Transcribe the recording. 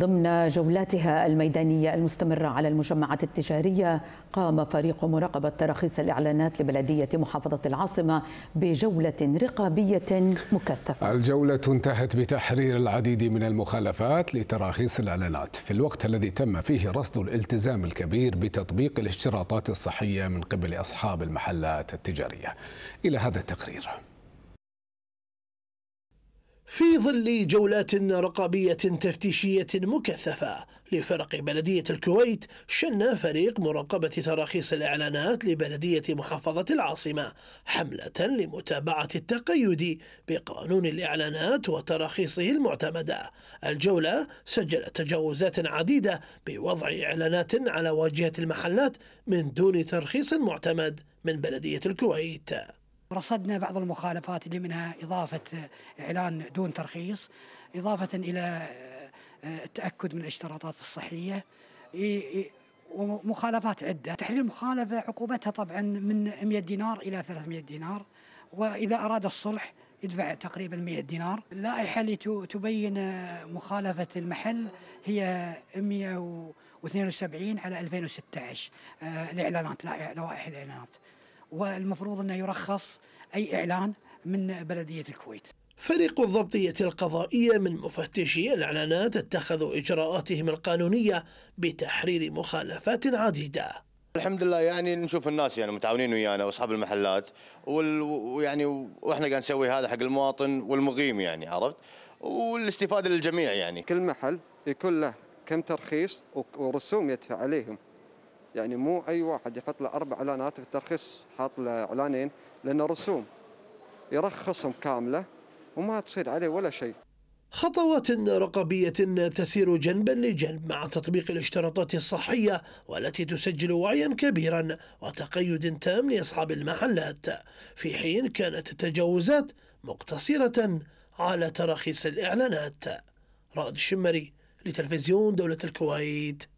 ضمن جولاتها الميدانية المستمرة على المجمعات التجارية قام فريق مراقبة تراخيص الإعلانات لبلدية محافظة العاصمة بجولة رقابية مكثفة الجولة انتهت بتحرير العديد من المخالفات لتراخيص الإعلانات في الوقت الذي تم فيه رصد الالتزام الكبير بتطبيق الاشتراطات الصحية من قبل أصحاب المحلات التجارية إلى هذا التقرير في ظل جولات رقابية تفتيشية مكثفة لفرق بلدية الكويت شن فريق مراقبة تراخيص الإعلانات لبلدية محافظة العاصمة حملة لمتابعة التقيد بقانون الإعلانات وتراخيصه المعتمدة الجولة سجلت تجاوزات عديدة بوضع إعلانات على واجهة المحلات من دون ترخيص معتمد من بلدية الكويت رصدنا بعض المخالفات اللي منها إضافة إعلان دون ترخيص إضافة إلى آه، آه، التأكد من الاشتراطات الصحية ومخالفات عدة تحليل المخالفة عقوبتها طبعا من 100 دينار إلى 300 دينار وإذا أراد الصلح يدفع تقريبا 100 دينار اللائحة اللي تبين آه، مخالفة المحل هي 172 على 2016 الإعلانات لوائح الإعلانات والمفروض أنه يرخص أي إعلان من بلدية الكويت فريق الضبطية القضائية من مفتشي الإعلانات اتخذوا إجراءاتهم القانونية بتحرير مخالفات عديدة الحمد لله يعني نشوف الناس يعني متعاونين ويانا واصحاب المحلات ويعني واحنا قاعد نسوي هذا حق المواطن والمقيم يعني عرفت والاستفاده للجميع يعني كل محل يكون له كم ترخيص ورسوم يدفع عليهم يعني مو اي واحد يحط له اربع اعلانات في الترخيص حاط له اعلانين لانه رسوم يرخصهم كامله وما تصير عليه ولا شيء خطوات رقابية تسير جنبا لجنب مع تطبيق الاشتراطات الصحية والتي تسجل وعيا كبيرا وتقيد تام لأصحاب المحلات في حين كانت التجاوزات مقتصرة على تراخيص الإعلانات رائد الشمري لتلفزيون دولة الكويت